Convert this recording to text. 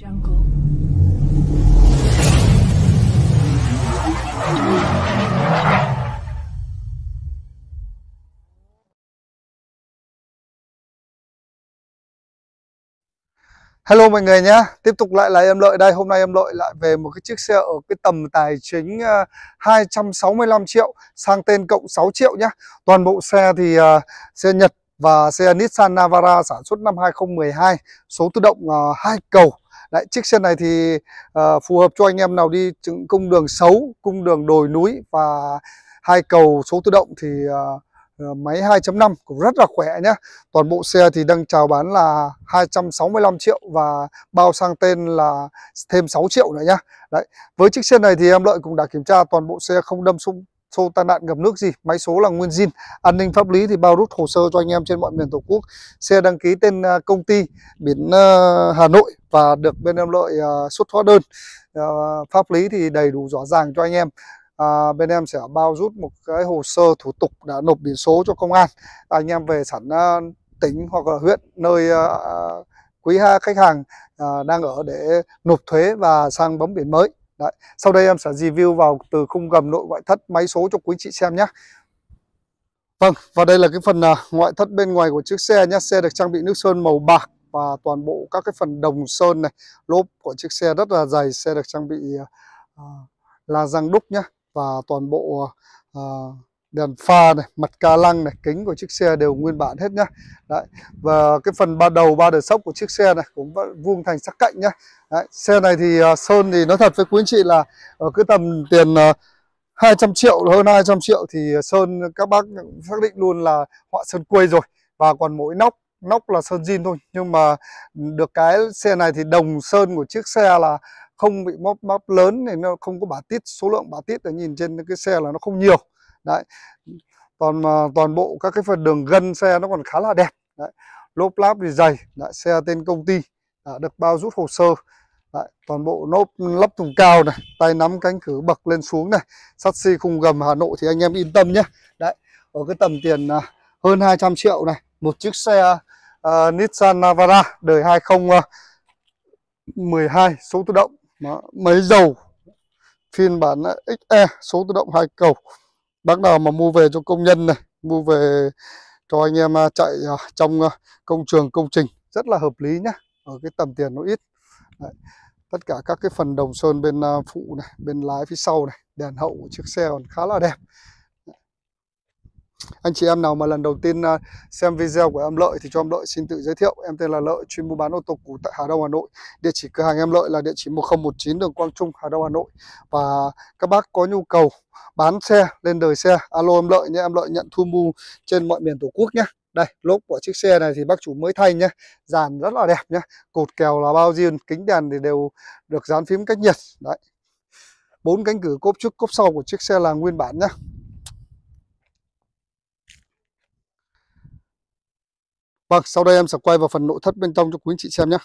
Hello mọi người nhé, tiếp tục lại là em Lợi đây Hôm nay em Lợi lại về một cái chiếc xe ở cái tầm tài chính 265 à, triệu sang tên cộng 6 triệu nhé Toàn bộ xe thì à, xe Nhật và xe Nissan Navara sản xuất năm 2012 Số tự động 2 à, cầu Đấy, chiếc xe này thì uh, phù hợp cho anh em nào đi cung đường xấu, cung đường đồi núi và hai cầu số tự động thì uh, máy 2.5 cũng rất là khỏe nhé. Toàn bộ xe thì đang chào bán là 265 triệu và bao sang tên là thêm 6 triệu nữa nhé. Đấy. Với chiếc xe này thì em Lợi cũng đã kiểm tra toàn bộ xe không đâm xung sâu tai nạn ngập nước gì máy số là nguyên zin an ninh pháp lý thì bao rút hồ sơ cho anh em trên mọi miền tổ quốc xe đăng ký tên à, công ty biển à, hà nội và được bên em lợi à, xuất hóa đơn pháp lý thì đầy đủ rõ ràng cho anh em à, bên em sẽ bao rút một cái hồ sơ thủ tục đã nộp biển số cho công an anh em về sẵn uh, tỉnh hoặc là huyện nơi uh, quý ha khách hàng uh, đang ở để nộp thuế và sang bấm biển mới Đấy. Sau đây em sẽ review vào từ khung gầm nội ngoại thất máy số cho quý chị xem nhé. Vâng, và đây là cái phần à, ngoại thất bên ngoài của chiếc xe nhé. Xe được trang bị nước sơn màu bạc và toàn bộ các cái phần đồng sơn này, lốp của chiếc xe rất là dày, xe được trang bị uh, la răng đúc nhé và toàn bộ uh, đèn pha này, mặt ca lăng này, kính của chiếc xe đều nguyên bản hết nhá. Đấy. Và cái phần ba đầu ba đời sốc của chiếc xe này cũng vuông thành sắc cạnh nhá. Đấy. Xe này thì uh, sơn thì nó thật với quý anh chị là ở cái tầm tiền uh, à, 200 triệu hơn 200 triệu thì sơn các bác xác định luôn là họa sơn quê rồi và còn mỗi nóc nóc là sơn zin thôi nhưng mà được cái xe này thì đồng sơn của chiếc xe là không bị móp móp lớn thì nó không có bả tít số lượng bả tít để nhìn trên cái xe là nó không nhiều đấy toàn à, toàn bộ các cái phần đường gân xe nó còn khá là đẹp đấy. lốp láp thì dày đấy. xe tên công ty đã được bao rút hồ sơ Đấy, toàn bộ nốt lắp thùng cao này, tay nắm cánh cửa bậc lên xuống này, sắt xi khung gầm Hà Nội thì anh em yên tâm nhé. Đấy, ở cái tầm tiền à, hơn 200 triệu này, một chiếc xe uh, Nissan Navara đời 2012 số tự động, mấy dầu phiên bản XE số tự động hai cầu bác nào mà mua về cho công nhân này mua về cho anh em à, chạy à, trong à, công trường công trình rất là hợp lý nhá ở cái tầm tiền nó ít Đấy. tất cả các cái phần đồng sơn bên phụ này bên lái phía sau này đèn hậu của chiếc xe còn khá là đẹp anh chị em nào mà lần đầu tiên à, xem video của em Lợi thì cho em Lợi xin tự giới thiệu. Em tên là Lợi, chuyên mua bán ô tô cũ tại Hà Đông Hà Nội. Địa chỉ cửa hàng em Lợi là địa chỉ 1019 đường Quang Trung, Hà Đông Hà Nội. Và các bác có nhu cầu bán xe, lên đời xe, alo em Lợi nhé. Em Lợi nhận thu mua trên mọi miền Tổ quốc nhé. Đây, lốp của chiếc xe này thì bác chủ mới thay nhá. Dàn rất là đẹp nhá. Cột kèo là bao diên, kính đèn thì đều được dán phím cách nhiệt. Đấy. Bốn cánh cửa cốp trước cốp sau của chiếc xe là nguyên bản nhá. Vâng, sau đây em sẽ quay vào phần nội thất bên trong cho quý anh chị xem nhé.